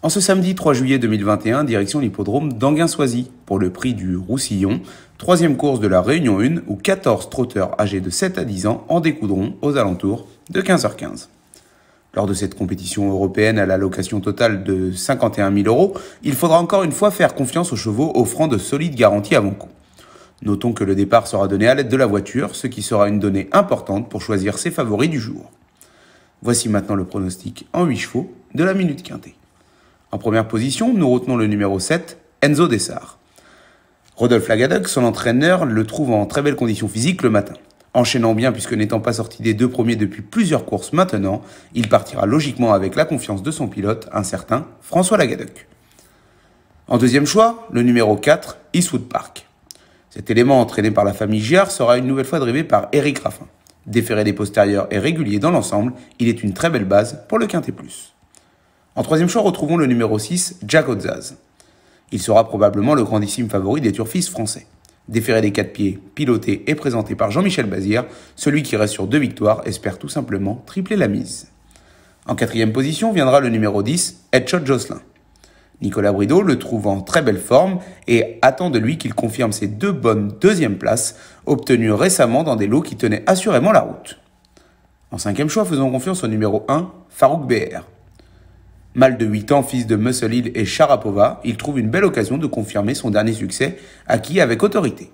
En ce samedi 3 juillet 2021, direction l'hippodrome d'Anguin-Soisy pour le prix du Roussillon, troisième course de la Réunion 1 où 14 trotteurs âgés de 7 à 10 ans en découdront aux alentours de 15h15. Lors de cette compétition européenne à la location totale de 51 000 euros, il faudra encore une fois faire confiance aux chevaux offrant de solides garanties avant coup. Notons que le départ sera donné à l'aide de la voiture, ce qui sera une donnée importante pour choisir ses favoris du jour. Voici maintenant le pronostic en 8 chevaux de la minute quintée. En première position, nous retenons le numéro 7, Enzo Dessart. Rodolphe Lagadec, son entraîneur, le trouve en très belle condition physique le matin. Enchaînant bien puisque n'étant pas sorti des deux premiers depuis plusieurs courses maintenant, il partira logiquement avec la confiance de son pilote, un certain François Lagadec. En deuxième choix, le numéro 4, Eastwood Park. Cet élément entraîné par la famille Giard sera une nouvelle fois drivé par Eric Raffin. Déféré des postérieurs et régulier dans l'ensemble, il est une très belle base pour le Quintet Plus. En troisième choix, retrouvons le numéro 6, Jack ozzaz Il sera probablement le grandissime favori des turfistes français. Déféré des quatre pieds, piloté et présenté par Jean-Michel Bazir, celui qui reste sur deux victoires espère tout simplement tripler la mise. En quatrième position viendra le numéro 10, Headshot Jocelyn. Nicolas Brideau le trouve en très belle forme et attend de lui qu'il confirme ses deux bonnes deuxièmes places obtenues récemment dans des lots qui tenaient assurément la route. En cinquième choix, faisons confiance au numéro 1, Farouk BR. Mal de 8 ans, fils de Musselil et Sharapova, il trouve une belle occasion de confirmer son dernier succès acquis avec autorité.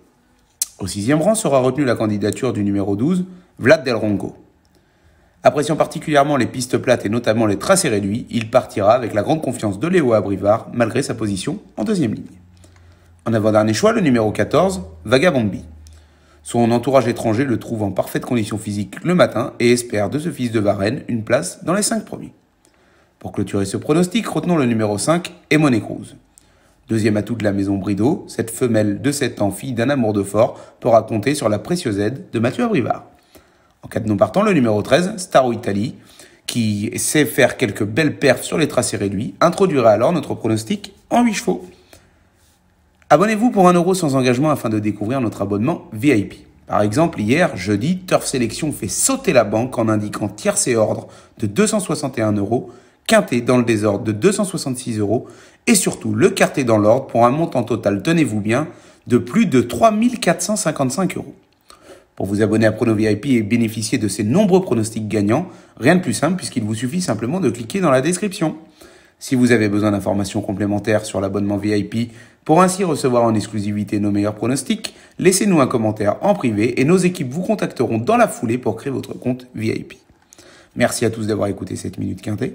Au sixième rang sera retenue la candidature du numéro 12, Vlad Del Rongo. Appréciant particulièrement les pistes plates et notamment les tracés réduits, il partira avec la grande confiance de Léo Abrivard malgré sa position en deuxième ligne. En avant-dernier choix, le numéro 14, Vagabombi. Son entourage étranger le trouve en parfaite condition physique le matin et espère de ce fils de Varenne une place dans les 5 premiers. Pour clôturer ce pronostic, retenons le numéro 5, Emone Cruz. Deuxième atout de la maison Brideau, cette femelle de 7 ans, fille d'un amour de fort, pourra compter sur la précieuse aide de Mathieu Abrivard. En cas de non partant, le numéro 13, Staro Italie, qui sait faire quelques belles perfs sur les tracés réduits, introduira alors notre pronostic en 8 chevaux. Abonnez-vous pour 1€ sans engagement afin de découvrir notre abonnement VIP. Par exemple, hier, jeudi, Turf Selection fait sauter la banque en indiquant et ordres de 261 euros quintet dans le désordre de 266 euros et surtout le quartet dans l'ordre pour un montant total, tenez-vous bien, de plus de 3455 euros. Pour vous abonner à Prono VIP et bénéficier de ces nombreux pronostics gagnants, rien de plus simple puisqu'il vous suffit simplement de cliquer dans la description. Si vous avez besoin d'informations complémentaires sur l'abonnement VIP pour ainsi recevoir en exclusivité nos meilleurs pronostics, laissez-nous un commentaire en privé et nos équipes vous contacteront dans la foulée pour créer votre compte VIP. Merci à tous d'avoir écouté cette minute Quintet.